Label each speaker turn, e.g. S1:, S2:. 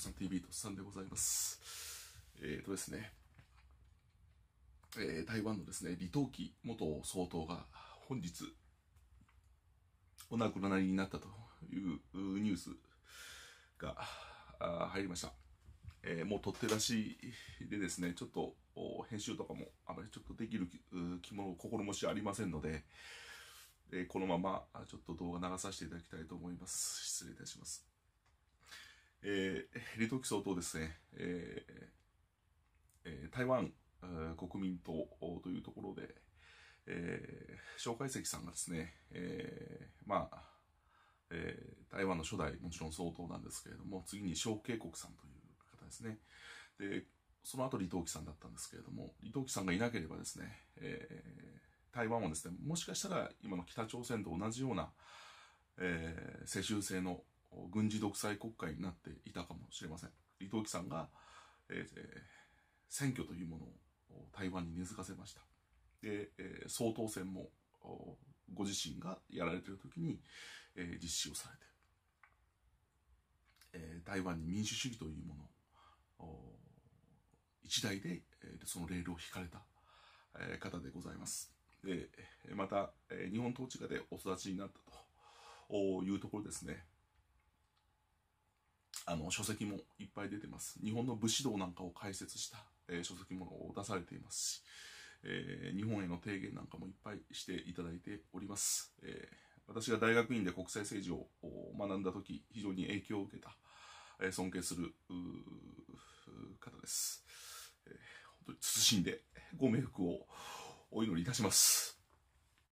S1: さん TV とっさんでございます。えっ、ー、とですね、えー、台湾のですね、李登輝元総統が本日、お亡くなりになったというニュースが入りました。えー、もう取って出しでですね、ちょっと編集とかもあまりちょっとできる気も心持ちありませんので、えー、このままちょっと動画流させていただきたいと思います。失礼いたします。えー、李登輝総統ですね、えーえー、台湾、えー、国民党というところで、えー、蒋介石さんがですね、えー、まあ、えー、台湾の初代、もちろん総統なんですけれども、次に蒋慶国さんという方ですね。で、その後李登輝さんだったんですけれども、李登輝さんがいなければですね、えー、台湾はですね、もしかしたら今の北朝鮮と同じような、えー、世襲制の軍事独裁国家になっていたかもしれません。伊藤輝さんが、えー、選挙というものを台湾に根付かせました。で、えー、総統選もご自身がやられてる時に、えー、実施をされて、えー、台湾に民主主義というものを一代で、えー、そのレールを引かれた、えー、方でございます。で、また、えー、日本統治下でお育ちになったというところですね。あの、書籍もいっぱい出てます。日本の武士道なんかを解説した、えー、書籍も出されていますし、えー、日本への提言なんかもいっぱいしていただいております。えー、私が大学院で国際政治を学んだ時、非常に影響を受けた、えー、尊敬する方です。えー、本当に謹んでご冥福をお祈りいたします。